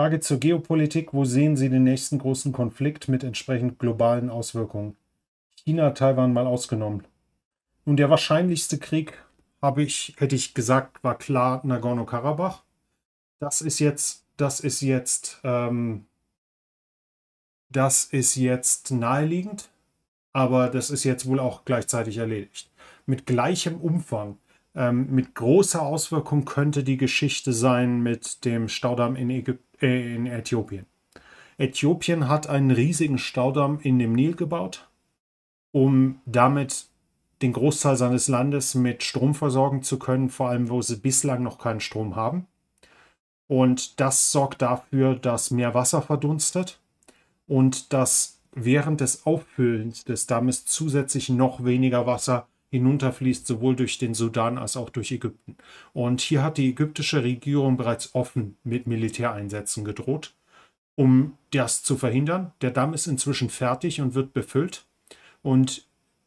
Frage zur Geopolitik. Wo sehen Sie den nächsten großen Konflikt mit entsprechend globalen Auswirkungen? China, Taiwan mal ausgenommen. Nun, der wahrscheinlichste Krieg, habe ich, hätte ich gesagt, war klar Nagorno-Karabach. Das ist jetzt, das ist jetzt, ähm, das ist jetzt naheliegend, aber das ist jetzt wohl auch gleichzeitig erledigt. Mit gleichem Umfang ähm, mit großer Auswirkung könnte die Geschichte sein mit dem Staudamm in, Ägyp äh, in Äthiopien. Äthiopien hat einen riesigen Staudamm in dem Nil gebaut, um damit den Großteil seines Landes mit Strom versorgen zu können, vor allem wo sie bislang noch keinen Strom haben. Und das sorgt dafür, dass mehr Wasser verdunstet und dass während des Auffüllens des Dammes zusätzlich noch weniger Wasser verdunstet hinunterfließt, sowohl durch den Sudan als auch durch Ägypten. Und hier hat die ägyptische Regierung bereits offen mit Militäreinsätzen gedroht, um das zu verhindern. Der Damm ist inzwischen fertig und wird befüllt. Und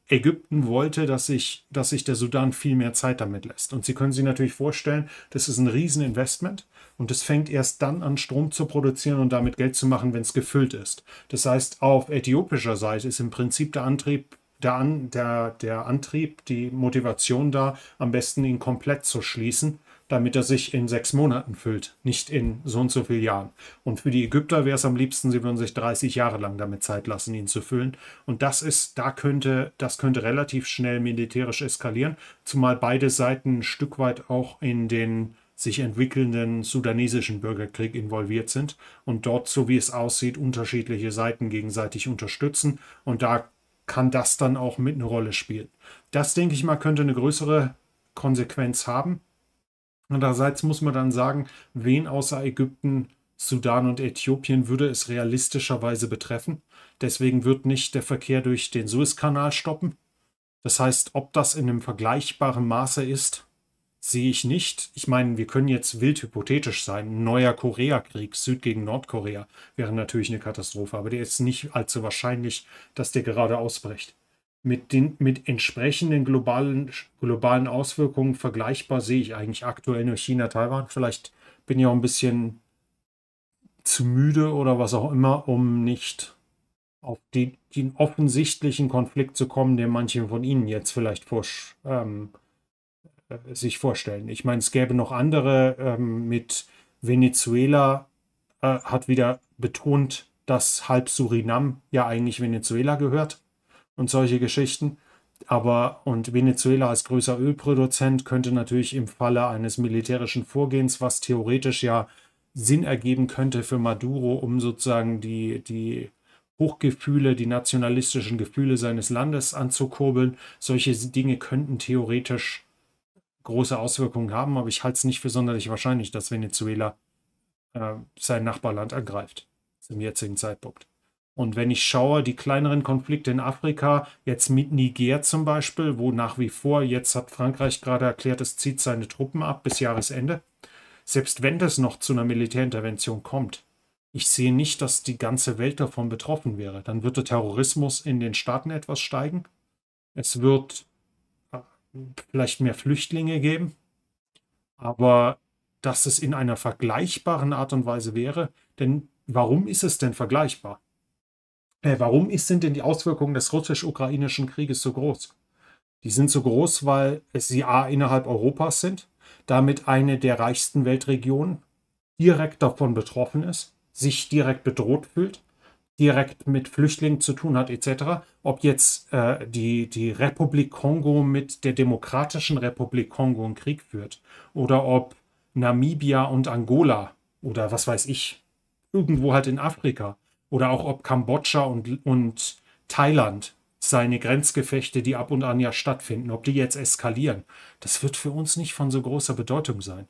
Ägypten wollte, dass sich, dass sich der Sudan viel mehr Zeit damit lässt. Und Sie können sich natürlich vorstellen, das ist ein Rieseninvestment und es fängt erst dann an, Strom zu produzieren und damit Geld zu machen, wenn es gefüllt ist. Das heißt, auf äthiopischer Seite ist im Prinzip der Antrieb der, An der, der Antrieb, die Motivation da, am besten ihn komplett zu schließen, damit er sich in sechs Monaten füllt, nicht in so und so vielen Jahren. Und für die Ägypter wäre es am liebsten, sie würden sich 30 Jahre lang damit Zeit lassen, ihn zu füllen. Und das ist, da könnte, das könnte relativ schnell militärisch eskalieren, zumal beide Seiten ein Stück weit auch in den sich entwickelnden sudanesischen Bürgerkrieg involviert sind und dort, so wie es aussieht, unterschiedliche Seiten gegenseitig unterstützen. Und da kann das dann auch mit eine Rolle spielen. Das, denke ich mal, könnte eine größere Konsequenz haben. Andererseits muss man dann sagen, wen außer Ägypten, Sudan und Äthiopien würde es realistischerweise betreffen. Deswegen wird nicht der Verkehr durch den Suezkanal stoppen. Das heißt, ob das in einem vergleichbaren Maße ist, sehe ich nicht. Ich meine, wir können jetzt wild hypothetisch sein. neuer Koreakrieg, Süd gegen Nordkorea, wäre natürlich eine Katastrophe, aber der ist nicht allzu wahrscheinlich, dass der gerade ausbricht. Mit, den, mit entsprechenden globalen, globalen Auswirkungen vergleichbar sehe ich eigentlich aktuell nur China, Taiwan. Vielleicht bin ich auch ein bisschen zu müde oder was auch immer, um nicht auf den, den offensichtlichen Konflikt zu kommen, der manche von Ihnen jetzt vielleicht vor, ähm, äh, sich vorstellen. Ich meine, es gäbe noch andere ähm, mit Venezuela, äh, hat wieder betont, dass halb Surinam ja eigentlich Venezuela gehört und solche Geschichten. Aber und Venezuela als größer Ölproduzent könnte natürlich im Falle eines militärischen Vorgehens, was theoretisch ja Sinn ergeben könnte für Maduro, um sozusagen die, die Hochgefühle, die nationalistischen Gefühle seines Landes anzukurbeln, solche Dinge könnten theoretisch große Auswirkungen haben, aber ich halte es nicht für sonderlich wahrscheinlich, dass Venezuela äh, sein Nachbarland angreift zum jetzigen Zeitpunkt. Und wenn ich schaue, die kleineren Konflikte in Afrika, jetzt mit Niger zum Beispiel, wo nach wie vor, jetzt hat Frankreich gerade erklärt, es zieht seine Truppen ab bis Jahresende, selbst wenn das noch zu einer Militärintervention kommt, ich sehe nicht, dass die ganze Welt davon betroffen wäre. Dann wird der Terrorismus in den Staaten etwas steigen. Es wird vielleicht mehr Flüchtlinge geben. Aber dass es in einer vergleichbaren Art und Weise wäre, denn warum ist es denn vergleichbar? Äh, warum ist, sind denn die Auswirkungen des russisch-ukrainischen Krieges so groß? Die sind so groß, weil sie A innerhalb Europas sind, damit eine der reichsten Weltregionen direkt davon betroffen ist, sich direkt bedroht fühlt direkt mit Flüchtlingen zu tun hat, etc. Ob jetzt äh, die, die Republik Kongo mit der Demokratischen Republik Kongo einen Krieg führt oder ob Namibia und Angola oder was weiß ich, irgendwo halt in Afrika oder auch ob Kambodscha und, und Thailand seine Grenzgefechte, die ab und an ja stattfinden, ob die jetzt eskalieren, das wird für uns nicht von so großer Bedeutung sein.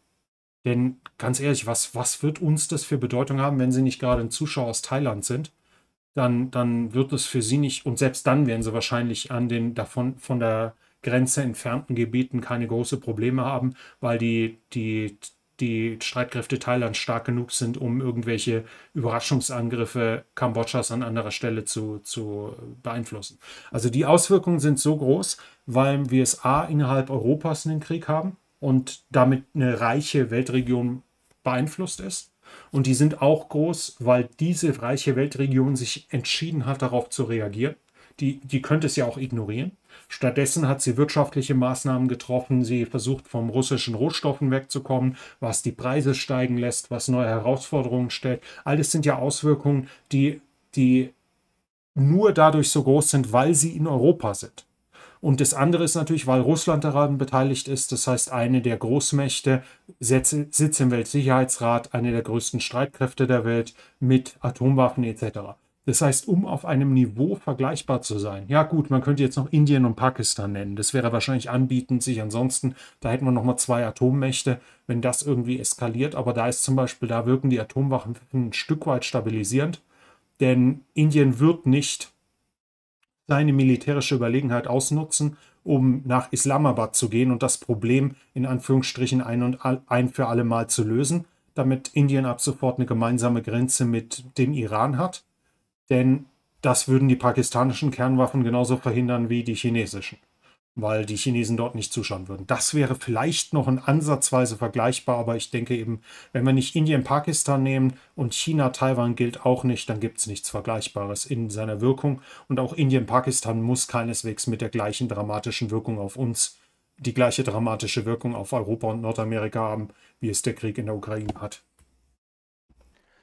Denn ganz ehrlich, was, was wird uns das für Bedeutung haben, wenn sie nicht gerade ein Zuschauer aus Thailand sind dann, dann wird es für sie nicht, und selbst dann werden sie wahrscheinlich an den davon von der Grenze entfernten Gebieten keine großen Probleme haben, weil die, die, die Streitkräfte Thailands stark genug sind, um irgendwelche Überraschungsangriffe Kambodschas an anderer Stelle zu, zu beeinflussen. Also die Auswirkungen sind so groß, weil wir es A innerhalb Europas einen Krieg haben und damit eine reiche Weltregion beeinflusst ist und die sind auch groß, weil diese reiche Weltregion sich entschieden hat, darauf zu reagieren. Die, die könnte es ja auch ignorieren. Stattdessen hat sie wirtschaftliche Maßnahmen getroffen. Sie versucht, vom russischen Rohstoffen wegzukommen, was die Preise steigen lässt, was neue Herausforderungen stellt. Alles sind ja Auswirkungen, die, die nur dadurch so groß sind, weil sie in Europa sind. Und das andere ist natürlich, weil Russland daran beteiligt ist, das heißt, eine der Großmächte sitzt im Weltsicherheitsrat, eine der größten Streitkräfte der Welt mit Atomwaffen etc. Das heißt, um auf einem Niveau vergleichbar zu sein. Ja gut, man könnte jetzt noch Indien und Pakistan nennen. Das wäre wahrscheinlich anbietend sich. Ansonsten, da hätten wir nochmal zwei Atommächte, wenn das irgendwie eskaliert. Aber da ist zum Beispiel, da wirken die Atomwaffen ein Stück weit stabilisierend. Denn Indien wird nicht seine militärische Überlegenheit ausnutzen, um nach Islamabad zu gehen und das Problem in Anführungsstrichen ein, und ein für alle Mal zu lösen, damit Indien ab sofort eine gemeinsame Grenze mit dem Iran hat. Denn das würden die pakistanischen Kernwaffen genauso verhindern wie die chinesischen weil die Chinesen dort nicht zuschauen würden. Das wäre vielleicht noch ein ansatzweise vergleichbar, aber ich denke eben, wenn wir nicht Indien, Pakistan nehmen und China, Taiwan gilt auch nicht, dann gibt es nichts Vergleichbares in seiner Wirkung. Und auch Indien, Pakistan muss keineswegs mit der gleichen dramatischen Wirkung auf uns die gleiche dramatische Wirkung auf Europa und Nordamerika haben, wie es der Krieg in der Ukraine hat.